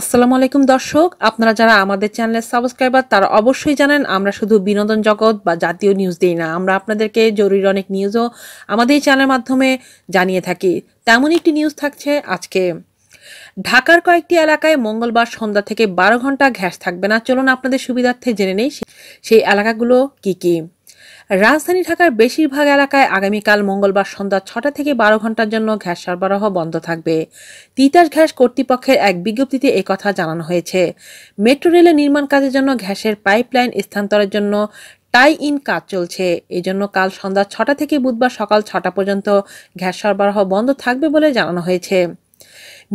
আসসালামু আলাইকুম দর্শক আপনারা যারা আমাদের চ্যানেলের সাবস্ক্রাইবার তারা অবশ্যই জানেন আমরা শুধু বিনোদন জগৎ বা জাতীয় নিউজ দিই না আমরা আপনাদেরকে জরুরি অনেক নিউজও আমাদের চ্যানেলের মাধ্যমে জানিয়ে থাকি তেমন একটি নিউজ থাকছে আজকে ঢাকার কয়েকটি এলাকায় মঙ্গলবার সন্ধ্যা থেকে বারো ঘন্টা ঘ্যাস থাকবে না চলুন আপনাদের সুবিধার্থে জেনে নেই সেই এলাকাগুলো কি কী রাজধানী ঢাকার বেশিরভাগ এলাকায় আগামীকাল মঙ্গলবার সন্ধ্যা ছটা থেকে বারো ঘন্টার জন্য গ্যাস সরবরাহ বন্ধ থাকবে তিতাস গ্যাস কর্তৃপক্ষের এক বিজ্ঞপ্তিতে একথা জানানো হয়েছে মেট্রো রেলের নির্মাণ কাজের জন্য গ্যাসের পাইপলাইন স্থানান্তরের জন্য টাই ইন কাজ চলছে এজন্য কাল সন্ধ্যা ছটা থেকে বুধবার সকাল ছটা পর্যন্ত গ্যাস সরবরাহ বন্ধ থাকবে বলে জানানো হয়েছে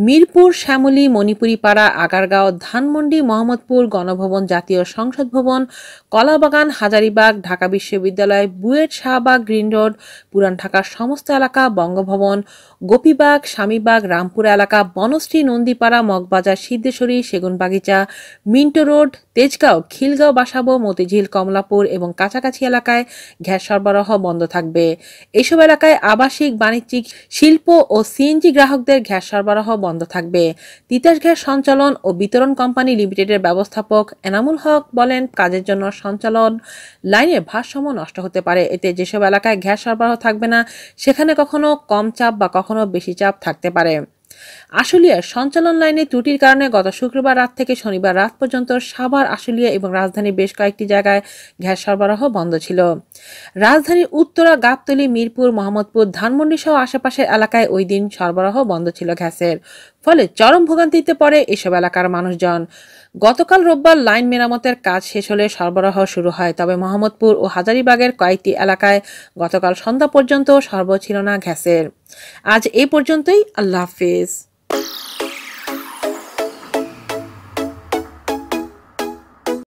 মিরপুর শ্যামলী মণিপুরীপাড়া আগারগাঁও ধানমন্ডি মোহাম্মদপুর গণভবন জাতীয় সংসদ ভবন কলাবাগান হাজারিবাগ ঢাকা বিশ্ববিদ্যালয় বুয়েট শাহবাগ গ্রিন রোড পুরান ঢাকার সমস্ত এলাকা বঙ্গভবন গোপীবাগ স্বামীবাগ রামপুরা এলাকা বনশ্রী নন্দীপাড়া মগবাজার সিদ্ধেশ্বরী সেগুনবাগিচা মিন্টো রোড তেজগাঁও খিলগাঁও বাসাবো মতিঝিল কমলাপুর এবং কাছাকাছি এলাকায় গ্যাস সরবরাহ বন্ধ থাকবে এসব এলাকায় আবাসিক বাণিজ্যিক শিল্প ও সিএনজি গ্রাহকদের গ্যাস সরবরাহ বন্ধ থাকবে তিতাস গ্যাস সঞ্চালন ও বিতরণ কোম্পানি লিমিটেডের ব্যবস্থাপক এনামুল হক বলেন কাজের জন্য সঞ্চালন লাইনে ভারসাম্য নষ্ট হতে পারে এতে যেসব এলাকায় গ্যাস সরবরাহ থাকবে না সেখানে কখনো কম চাপ বা কখনো বেশি চাপ থাকতে পারে আশুলিয়ার সঞ্চালন লাইনে ত্রুটির কারণে গত শুক্রবার রাত থেকে শনিবার রাত পর্যন্ত সাভার আশুলিয়া এবং রাজধানীর বেশ কয়েকটি জায়গায় গ্যাস সরবরাহ বন্ধ ছিল রাজধানীর উত্তরা গাবতলী মিরপুর মোহাম্মদপুর ধানমন্ডি সহ আশেপাশের এলাকায় ওই দিন সরবরাহ বন্ধ ছিল গ্যাসের ফলে চরম ভোগান্তিতে পড়ে এসব এলাকার মানুষজন গতকাল রোববার লাইন মেরামতের কাজ শেষ হলে সরবরাহ শুরু হয় তবে মোহাম্মদপুর ও হাজারিবাগের কয়েকটি এলাকায় গতকাল সন্ধ্যা পর্যন্ত সর্ব ছিল না গ্যাসের আজ এ পর্যন্তই আল্লাহ হাফিজ